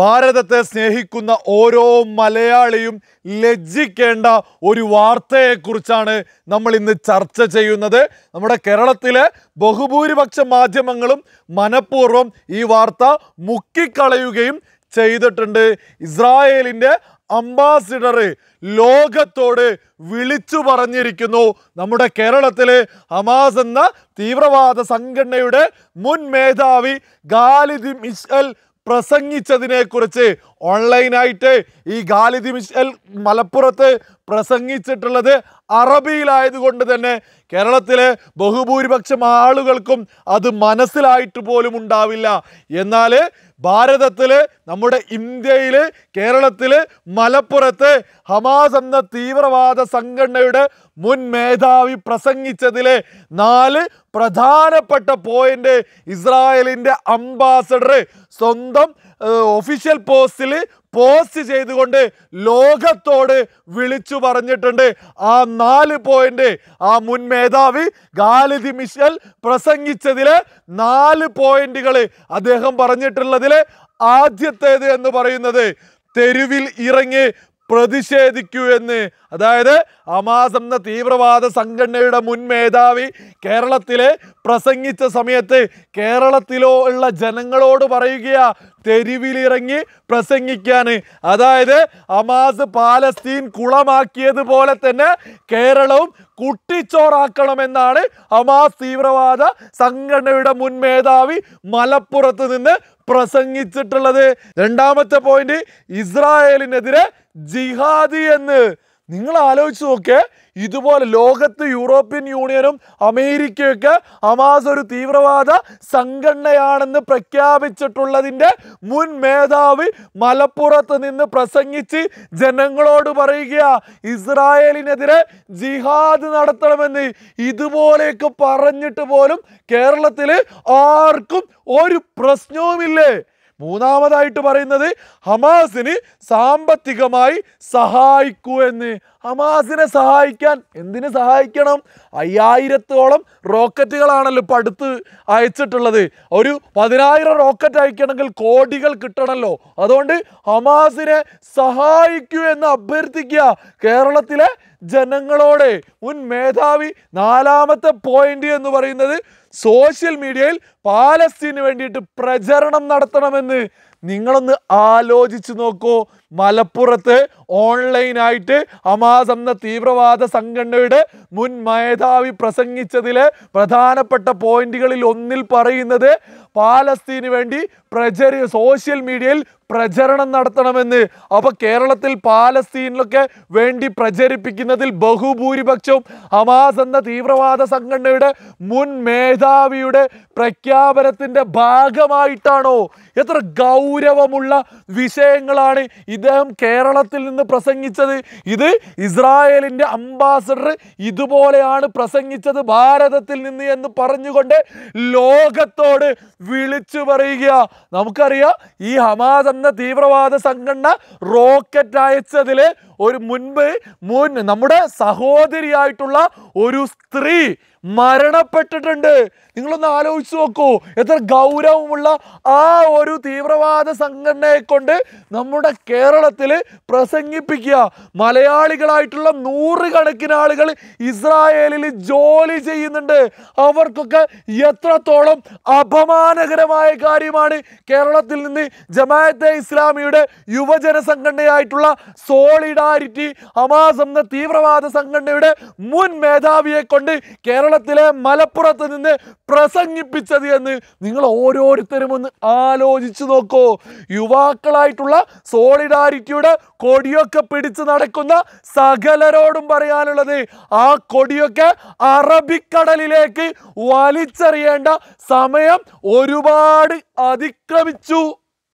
ഭാരതത്തെ സ്നേഹിക്കുന്ന ഓരോ മലയാളിയും ലജ്ജിക്കേണ്ട ഒരു വാർത്തയെക്കുറിച്ചാണ് നമ്മൾ ഇന്ന് ചർച്ച ചെയ്യുന്നത് നമ്മുടെ കേരളത്തിലെ ബഹുഭൂരിപക്ഷ മാധ്യമങ്ങളും മനഃപൂർവ്വം ഈ വാർത്ത മുക്കിക്കളയുകയും ചെയ്തിട്ടുണ്ട് ഇസ്രായേലിൻ്റെ അംബാസിഡർ ലോകത്തോട് വിളിച്ചു പറഞ്ഞിരിക്കുന്നു നമ്മുടെ കേരളത്തിലെ ഹമാസ് എന്ന തീവ്രവാദ സംഘടനയുടെ മുൻ മേധാവി ഗാലിദി മിഷൽ പ്രസംഗിച്ചതിനെക്കുറിച്ച് ഓൺലൈനായിട്ട് ഈ ഗാലിദി മിഷൽ മലപ്പുറത്ത് പ്രസംഗിച്ചിട്ടുള്ളത് അറബിയിലായതുകൊണ്ട് തന്നെ കേരളത്തിലെ ബഹുഭൂരിപക്ഷം ആളുകൾക്കും അത് മനസ്സിലായിട്ട് പോലും ഉണ്ടാവില്ല എന്നാൽ ഭാരതത്തിൽ നമ്മുടെ ഇന്ത്യയിൽ കേരളത്തിൽ മലപ്പുറത്ത് ഹമാസ് എന്ന തീവ്രവാദ സംഘടനയുടെ മുൻ മേധാവി പ്രസംഗിച്ചതിലെ നാല് പ്രധാനപ്പെട്ട പോയിൻ്റ് ഇസ്രായേലിൻ്റെ അംബാസഡർ സ്വന്തം ഒഫീഷ്യൽ പോസ്റ്റിൽ പോസ്റ്റ് ചെയ്തുകൊണ്ട് ലോകത്തോട് വിളിച്ചു പറഞ്ഞിട്ടുണ്ട് ആ നാല് പോയിന്റ് ആ മുൻ മേധാവി ഗാലിദി മിഷൽ പ്രസംഗിച്ചതിൽ നാല് പോയിന്റുകൾ അദ്ദേഹം പറഞ്ഞിട്ടുള്ളതിൽ ആദ്യത്തേത് എന്ന് പറയുന്നത് തെരുവിൽ ഇറങ്ങി പ്രതിഷേധിക്കൂ എന്ന് അതായത് അമാസ് എന്ന തീവ്രവാദ സംഘടനയുടെ മുൻ മേധാവി കേരളത്തിലെ പ്രസംഗിച്ച സമയത്ത് കേരളത്തിലോ ഉള്ള ജനങ്ങളോട് പറയുകയാ തെരുവിലിറങ്ങി പ്രസംഗിക്കാൻ അതായത് അമാസ് പാലസ്തീൻ കുളമാക്കിയതുപോലെ തന്നെ കേരളവും കുട്ടിച്ചോറാക്കണമെന്നാണ് അമാസ് തീവ്രവാദ സംഘടനയുടെ മുൻ മേധാവി മലപ്പുറത്ത് നിന്ന് പ്രസംഗിച്ചിട്ടുള്ളത് രണ്ടാമത്തെ പോയിന്റ് ഇസ്രായേലിനെതിരെ ജിഹാദി എന്ന് നിങ്ങൾ ആലോചിച്ച് നോക്കേ ഇതുപോലെ ലോകത്ത് യൂറോപ്യൻ യൂണിയനും അമേരിക്കയൊക്കെ അമാസ് ഒരു തീവ്രവാദ സംഘടനയാണെന്ന് പ്രഖ്യാപിച്ചിട്ടുള്ളതിൻ്റെ മുൻ മേധാവി മലപ്പുറത്ത് നിന്ന് പ്രസംഗിച്ച് ജനങ്ങളോട് പറയുക ഇസ്രായേലിനെതിരെ ജിഹാദ് നടത്തണമെന്ന് ഇതുപോലെയൊക്കെ പറഞ്ഞിട്ട് പോലും കേരളത്തിൽ ആർക്കും ഒരു പ്രശ്നവുമില്ലേ മൂന്നാമതായിട്ട് പറയുന്നത് ഹമാസിന് സാമ്പത്തികമായി സഹായിക്കൂ എന്ന് ഹമാസിനെ സഹായിക്കാൻ എന്തിനു സഹായിക്കണം അയ്യായിരത്തോളം റോക്കറ്റുകളാണല്ലോ ഇപ്പം അടുത്ത് അയച്ചിട്ടുള്ളത് ഒരു പതിനായിരം റോക്കറ്റ് അയക്കണമെങ്കിൽ കോടികൾ കിട്ടണമല്ലോ അതുകൊണ്ട് ഹമാസിനെ സഹായിക്കൂ എന്ന് അഭ്യർത്ഥിക്കുക കേരളത്തിലെ ജനങ്ങളോട് മുൻ മേധാവി നാലാമത്തെ പോയിന്റ് എന്ന് പറയുന്നത് സോഷ്യൽ മീഡിയയിൽ പാലസ്തീന് വേണ്ടിയിട്ട് പ്രചരണം നടത്തണമെന്ന് നിങ്ങളൊന്ന് ആലോചിച്ച് നോക്കൂ മലപ്പുറത്ത് ഓൺലൈനായിട്ട് അമാസ് എന്ന തീവ്രവാദ സംഘടനയുടെ മുൻ മേധാവി പ്രസംഗിച്ചതിലെ പ്രധാനപ്പെട്ട പോയിന്റുകളിൽ ഒന്നിൽ പറയുന്നത് പാലസ്തീന് വേണ്ടി പ്രചരി സോഷ്യൽ മീഡിയയിൽ പ്രചരണം നടത്തണമെന്ന് അപ്പൊ കേരളത്തിൽ പാലസ്തീനിലൊക്കെ വേണ്ടി പ്രചരിപ്പിക്കുന്നതിൽ ബഹുഭൂരിപക്ഷവും ഹമാസ് എന്ന തീവ്രവാദ സംഘടനയുടെ മുൻ മേധാവിയുടെ പ്രഖ്യാപനത്തിന്റെ ഭാഗമായിട്ടാണോ എത്ര ഗൗരവമുള്ള വിഷയങ്ങളാണ് ഇദ്ദേഹം കേരളത്തിൽ നിന്ന് പ്രസംഗിച്ചത് ഇത് ഇസ്രായേലിന്റെ അംബാസഡർ ഇതുപോലെയാണ് പ്രസംഗിച്ചത് ഭാരതത്തിൽ നിന്ന് എന്ന് പറഞ്ഞുകൊണ്ട് ലോകത്തോട് വിളിച്ചു പറയുക നമുക്കറിയാം ഈ ഹമാസ് എന്ന എന്ന തീവ്രവാദ സംഘടന റോക്കറ്റ് അയച്ചതിൽ ഒരു മുൻപ് മുൻ നമ്മുടെ സഹോദരിയായിട്ടുള്ള ഒരു സ്ത്രീ മരണപ്പെട്ടിട്ടുണ്ട് നിങ്ങളൊന്ന് ആലോചിച്ച് നോക്കൂ എത്ര ഗൗരവമുള്ള ആ ഒരു തീവ്രവാദ സംഘടനയെ കൊണ്ട് നമ്മുടെ കേരളത്തിൽ പ്രസംഗിപ്പിക്കുക മലയാളികളായിട്ടുള്ള നൂറുകണക്കിന് ആളുകൾ ഇസ്രായേലിൽ ജോലി ചെയ്യുന്നുണ്ട് അവർക്കൊക്കെ എത്രത്തോളം അപമാനകരമായ കാര്യമാണ് കേരളത്തിൽ നിന്ന് ജമാഅത്തെ ഇസ്ലാമിയുടെ യുവജന സംഘടനയായിട്ടുള്ള സോളിഡാരിറ്റി ഹമാസ് എന്ന തീവ്രവാദ സംഘടനയുടെ മുൻ മേധാവിയെ കൊണ്ട് കേരള കേരളത്തിലെ മലപ്പുറത്ത് നിന്ന് പ്രസംഗിപ്പിച്ചത് എന്ന് നിങ്ങൾ ഓരോരുത്തരും ഒന്ന് ആലോചിച്ചു നോക്കൂ യുവാക്കളായിട്ടുള്ള സോളിഡാരിറ്റിയുടെ കൊടിയൊക്കെ പിടിച്ച് നടക്കുന്ന സകലരോടും പറയാനുള്ളത് ആ കൊടിയൊക്കെ അറബിക്കടലിലേക്ക് വലിച്ചെറിയേണ്ട സമയം ഒരുപാട് അതിക്രമിച്ചു